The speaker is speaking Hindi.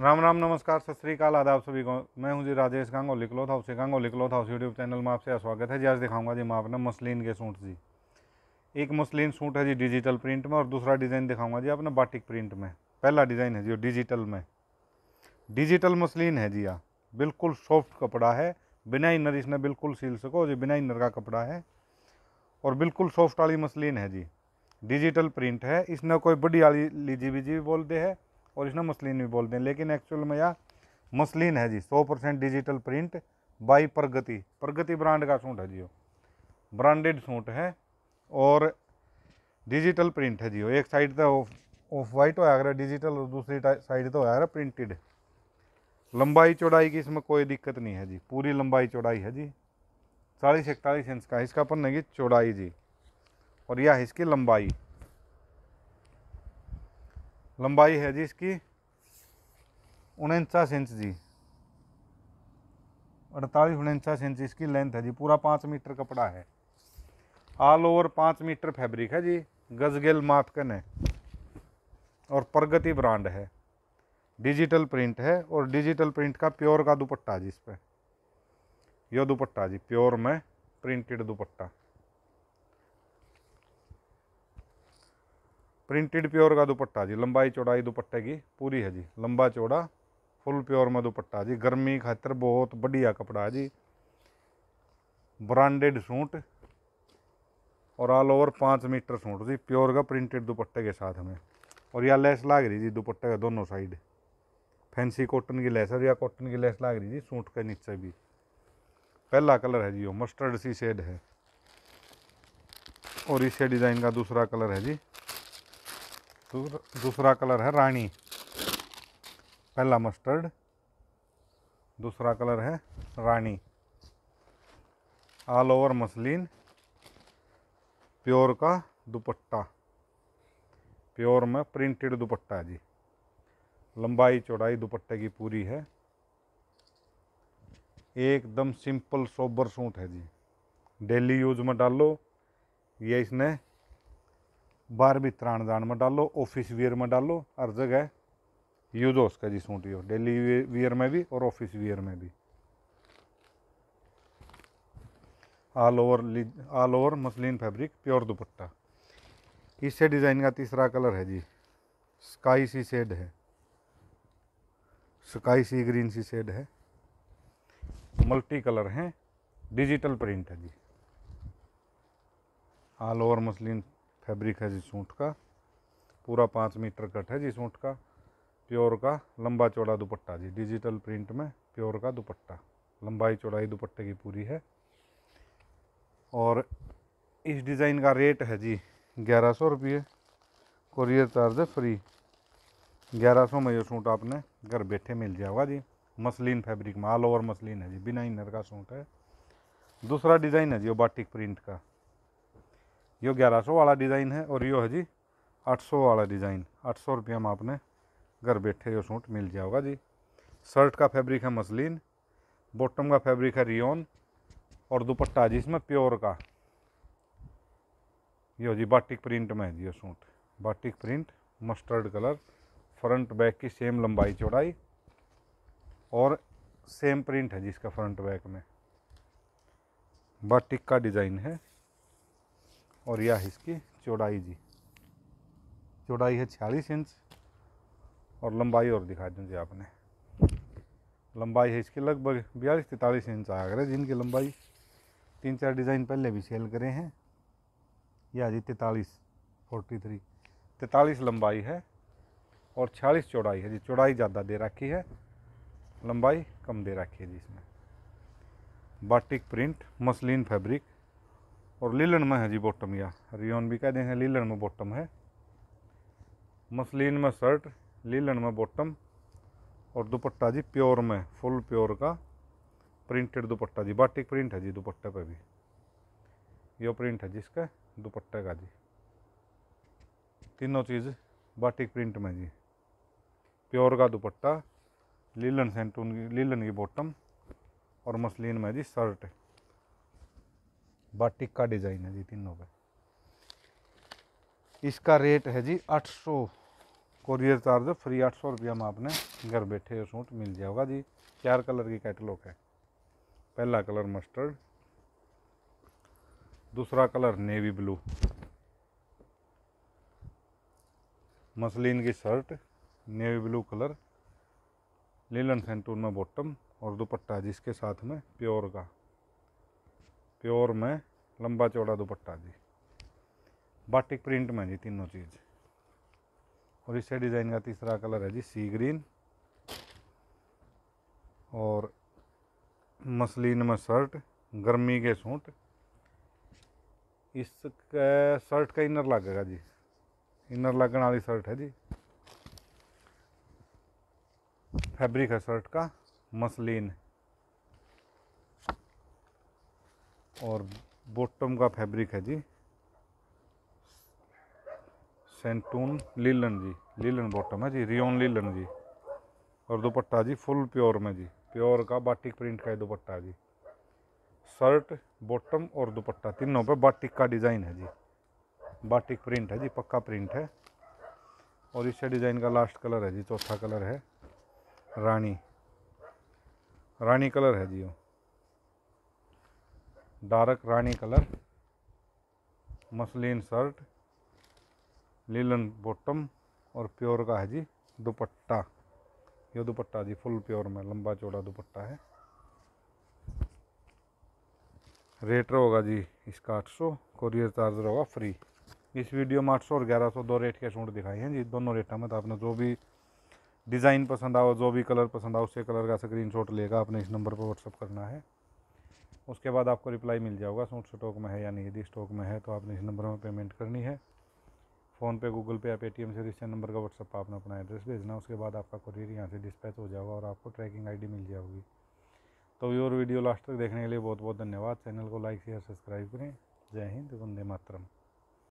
राम राम नमस्कार सत श्रीकाल आदाब सभी को मैं हूं जी राजेश गांगो लिखलो था उसे गांगो लिखलो था उस यूट्यूब चैनल में आपसे स्वागत है जी आज दिखाऊंगा जी मैं आपने मसलिन के सूट जी एक मसलिन सूट है जी डिजिटल प्रिंट में और दूसरा डिज़ाइन दिखाऊंगा जी आपने बाटिक प्रिंट में पहला डिज़ाइन है जी डिजिटल में डिजिटल मसलिन है जी यहाँ बिल्कुल सॉफ्ट कपड़ा है बिना इनर इसने बिल्कुल सील सको जी बिना इनर का कपड़ा है और बिल्कुल सॉफ्ट वाली मसलिन है जी डिजिटल प्रिंट है इसने कोई बड़ी वाली लीजी बीजी भी बोलते हैं और इसने मसलिन भी बोलते हैं लेकिन एक्चुअल में यह मसलिन है जी सौ percent digital print by Pragati Pragati brand का सूट है जी वो ब्रांडेड सूट है और डिजिटल प्रिंट है जी वो एक साइड तो ऑफ वाइट होया करा डिजिटल और दूसरी साइड तो होया करा प्रिंटेड लंबाई चौड़ाई की इसमें कोई दिक्कत नहीं है जी पूरी लंबाई चौड़ाई है जी चालीस इकतालीस इंच का इसका पन्ने की चौड़ाई जी और यह इसकी लंबाई लंबाई है जी इसकी उनचास इंच जी अड़तालीस उनचास इंच इसकी लेंथ है जी पूरा पाँच मीटर कपड़ा है ऑल ओवर पाँच मीटर फैब्रिक है जी गजगेल मापकन है और प्रगति ब्रांड है डिजिटल प्रिंट है और डिजिटल प्रिंट का प्योर का दुपट्टा जी इस पर यह दुपट्टा जी प्योर में प्रिंटेड दुपट्टा प्रिंटेड प्योर का दुपट्टा जी लंबाई चौड़ाई दुपट्टे की पूरी है जी लंबा चौड़ा फुल प्योर में दुपट्टा जी गर्मी खातर बहुत बढ़िया कपड़ा है जी ब्रांडेड सूट और ऑल ओवर पाँच मीटर सूट जी प्योर का प्रिंटेड दुपट्टे के साथ हमें और यह लेस लाग रही जी दुपट्टे का दोनों साइड फैंसी कॉटन की लेस है या कॉटन की लेस लाग रही जी सूट के नीचे भी पहला कलर है जी वो मस्टर्ड सी शेड है और इसे डिज़ाइन का दूसरा कलर है जी दूसरा कलर है रानी पहला मस्टर्ड दूसरा कलर है रानी ऑल ओवर मसलिन प्योर का दुपट्टा प्योर में प्रिंटेड दुपट्टा है जी लंबाई चौड़ाई दुपट्टे की पूरी है एकदम सिंपल सोबर सूट है जी डेली यूज में डालो ये इसने बार भी दान में डालो ऑफिस वियर में डालो हर जगह यूज हो उसका जी सूट यो डेली वियर में भी और ऑफिस वियर में भी all over all over muslin fabric pure dupatta इससे डिज़ाइन का तीसरा कलर है जी स्काई सी शेड है स्काई सी ग्रीन सी शेड है मल्टी कलर हैं डिजिटल प्रिंट है जी ऑल ओवर मसलिन फैब्रिक है जिस ऊँट का पूरा पाँच मीटर कट है जिस ऊँट का प्योर का लंबा चौड़ा दुपट्टा जी डिजिटल प्रिंट में प्योर का दुपट्टा लंबाई चौड़ाई दुपट्टे की पूरी है और इस डिज़ाइन का रेट है जी ग्यारह सौ रुपये कोरियर चार्ज फ्री ग्यारह सौ में ये सूट आपने घर बैठे मिल जाएगा जी मसलिन फैब्रिक में ऑल ओवर मसलिन है जी बिना इनर का सूट है दूसरा डिज़ाइन है जी वो बाटिक प्रिंट का यो 1100 वाला डिज़ाइन है और यो है जी 800 वाला डिज़ाइन आठ सौ रुपया में आपने घर बैठे यो सूट मिल जाएगा जी शर्ट का फैब्रिक है मसलिन बॉटम का फैब्रिक है रियोन और दुपट्टा जी इसमें प्योर का यो जी बाटिक प्रिंट में है जी ये suit batik print mustard colour front back की सेम लंबाई चौड़ाई और सेम प्रिंट है जिसका फ्रंट बैक में बाटिक का डिज़ाइन है और यह इसकी चौड़ाई जी चौड़ाई है छियालीस इंच और लंबाई और दिखा दूँ जी आपने लंबाई है इसकी लगभग बयालीस तैंतालीस इंच आया करे जिनकी लंबाई तीन चार डिज़ाइन पहले भी सेल करे हैं यह जी तैतालीस फोर्टी थ्री तैतालीस लंबाई है और छियालीस चौड़ाई है जी चौड़ाई ज़्यादा दे रखी है लंबाई कम दे रखी है जी इसमें बाटिक प्रिंट मसलिन फैब्रिक और लीलन में है जी बॉटम या रियोन भी कह दें लीलन में बॉटम है मसलिन में शर्ट लीलन में बॉटम और दुपट्टा जी प्योर में फुल प्योर का प्रिंटेड दुपट्टा जी बाटिक प्रिंट है जी दुपट्टे पे भी यो प्रिंट है जिसका दुपट्टे का जी तीनों चीज़ बाटिक प्रिंट में जी प्योर का दुपट्टा लीलन सेंटून लीलन की बॉटम और मसलिन में जी शर्ट है बाटिक का डिज़ाइन है जी तीनों पे इसका रेट है जी 800 कोरियर चार्ज फ्री आठ सौ रुपया में आपने घर बैठे सूट मिल जाएगा जी चार कलर की कैटलॉग है पहला कलर मस्टर्ड दूसरा कलर नेवी ब्लू मसलिन की shirt navy blue colour linen सेंटून में बॉटम और दुपट्टा जिसके साथ में प्योर का प्योर में लंबा चौड़ा दुपट्टा जी बाटिक प्रिंट में जी तीनों चीज़ और इससे डिज़ाइन का तीसरा कलर है जी सी ग्रीन और मसलिन में शर्ट गर्मी के सूट इसका शर्ट का इनर लगेगा जी इनर लगने वाली शर्ट है जी फैब्रिक है शर्ट का मसलिन और बॉटम का फैब्रिक है जी सेंटून लीलन जी लीलन बॉटम है जी रियोन लीलन जी और दुपट्टा जी फुल प्योर में जी प्योर का बाटिक प्रिंट का दुपट्टा जी शर्ट बॉटम और दुपट्टा तीनों पे बाटिक का डिज़ाइन है जी बाटिक प्रिंट है जी पक्का प्रिंट है और इसे डिज़ाइन का लास्ट कलर है जी चौथा कलर है रानी रानी कलर है जी वो डार्क रानी colour muslin shirt linen bottom और प्योर का है जी दुपट्टा ये दुपट्टा जी फुल प्योर में लंबा चौड़ा दुपट्टा है रेट होगा जी इसका आठ सौ कोरियर चार्ज होगा फ्री इस वीडियो में आठ सौ और ग्यारह सौ दो रेट के सूट दिखाई हैं जी दोनों रेटों में तो आपने जो भी डिज़ाइन पसंद आओ जो भी कलर पसंद आओ उसे कलर का स्क्रीनशॉट लेगा आपने इस नंबर पर व्हाट्सअप करना है उसके बाद आपको रिप्लाई मिल जाएगा सूट स्टॉक में है या नहीं यदि स्टॉक में है तो आपने इस नंबर में पेमेंट करनी है फ़ोन पे गूगल पे या पेटीएम से रजिस्टर नंबर का व्हाट्सअप आपने अपना एड्रेस भेजना उसके बाद आपका कुरियर यहाँ से डिस्पैच हो जाएगा और आपको ट्रैकिंग आईडी मिल जाएगी तो योर वीडियो लास्ट तक देखने के लिए बहुत बहुत धन्यवाद चैनल को लाइक शेयर सब्सक्राइब करें जय हिंद वंदे मातरम